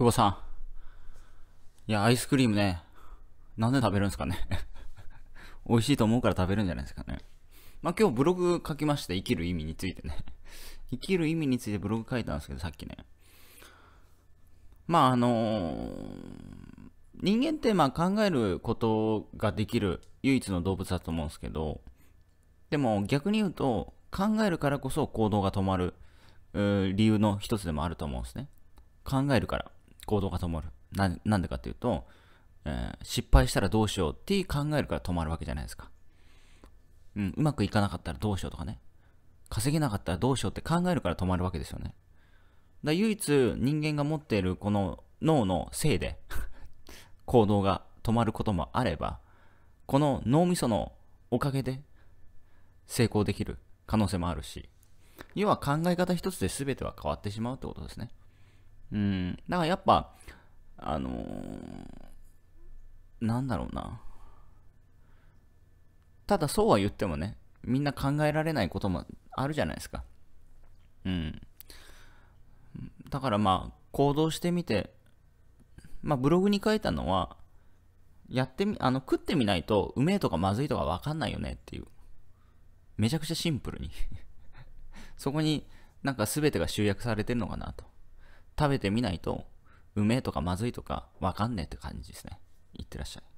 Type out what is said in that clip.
久保さん。いや、アイスクリームね、なんで食べるんですかね 美味しいと思うから食べるんじゃないですかね。まあ、今日ブログ書きまして、生きる意味についてね。生きる意味についてブログ書いたんですけど、さっきね。まあ、あのー、人間ってまあ考えることができる唯一の動物だと思うんですけど、でも逆に言うと、考えるからこそ行動が止まる理由の一つでもあると思うんですね。考えるから。行動が止まる。ななんでかっていうと、えー、失敗したらどうしようって考えるから止まるわけじゃないですか。うん、うまくいかなかったらどうしようとかね。稼げなかったらどうしようって考えるから止まるわけですよね。だ唯一人間が持っているこの脳のせいで 行動が止まることもあれば、この脳みそのおかげで成功できる可能性もあるし、要は考え方一つで全ては変わってしまうってことですね。うん。だからやっぱ、あのー、なんだろうな。ただそうは言ってもね、みんな考えられないこともあるじゃないですか。うん。だからまあ、行動してみて、まあ、ブログに書いたのは、やってみ、あの、食ってみないと、うめえとかまずいとかわかんないよねっていう。めちゃくちゃシンプルに そこになんか全てが集約されてるのかなと。食べてみないと、うめえとかまずいとかわかんねえって感じですね。いってらっしゃい。